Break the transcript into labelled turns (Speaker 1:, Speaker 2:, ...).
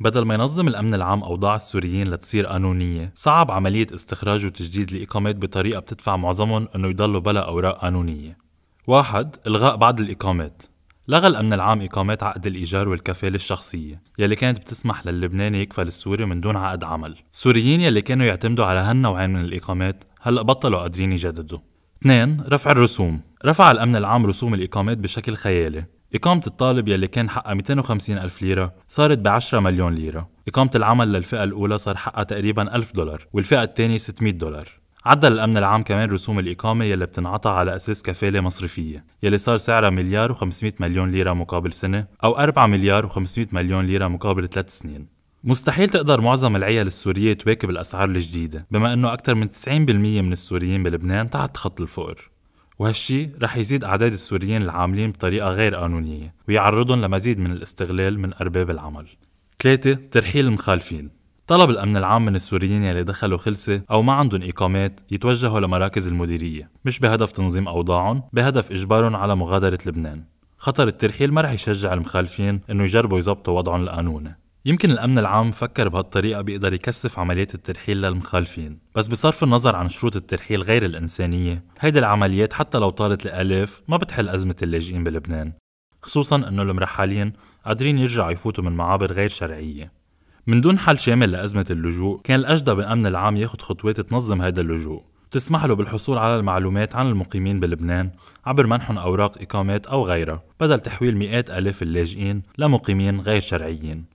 Speaker 1: بدل ما ينظم الأمن العام أوضاع السوريين لتصير قانونية صعب عملية استخراج وتجديد الإقامات بطريقة بتدفع معظمهم أنه يضلوا بلا أوراق قانونية واحد إلغاء بعض الإقامات لغى الأمن العام إقامات عقد الإيجار والكفالة الشخصية يلي كانت بتسمح للبناني يكفل السوري من دون عقد عمل السوريين يلي كانوا يعتمدوا على هالنوعين من الإقامات هلأ بطلوا قادرين يجددوا 2. رفع الرسوم رفع الأمن العام رسوم الإقامات بشكل خيالي إقامة الطالب يلي كان حقها 250 ألف ليرة صارت ب 10 مليون ليرة إقامة العمل للفئة الأولى صار حقها تقريبا 1000 دولار والفئة الثانية 600 دولار عدل الأمن العام كمان رسوم الإقامة يلي بتنعطى على أساس كفالة مصرفية يلي صار سعرها مليار و500 مليون ليرة مقابل سنة أو 4 مليار و500 مليون ليرة مقابل 3 سنين مستحيل تقدر معظم العيال السورية تواكب الأسعار الجديدة بما أنه أكثر من 90% من السوريين بلبنان تحت خط الفقر وهالشي رح يزيد أعداد السوريين العاملين بطريقة غير قانونية ويعرضهم لمزيد من الاستغلال من أرباب العمل. ثلاثة ترحيل المخالفين طلب الأمن العام من السوريين يلي دخلوا خلسة أو ما عندهم إقامات يتوجهوا لمراكز المديرية مش بهدف تنظيم أوضاعهم بهدف إجبارهم على مغادرة لبنان خطر الترحيل ما رح يشجع المخالفين انه يجربوا يظبطوا وضعهم القانوني يمكن الأمن العام فكر بهالطريقة بيقدر يكثف عمليات الترحيل للمخالفين بس بصرف النظر عن شروط الترحيل غير الإنسانية هيدي العمليات حتى لو طالت لآلاف ما بتحل أزمة اللاجئين بلبنان خصوصا أنه المرحلين قادرين يرجعوا يفوتوا من معابر غير شرعية من دون حل شامل لأزمة اللجوء كان الأجدى بالأمن العام ياخد خطوات تنظم هذا اللجوء تسمح له بالحصول على المعلومات عن المقيمين بلبنان عبر منحهم أوراق إقامات أو غيرها بدل تحويل مئات ألاف اللاجئين لمقيمين غير شرعيين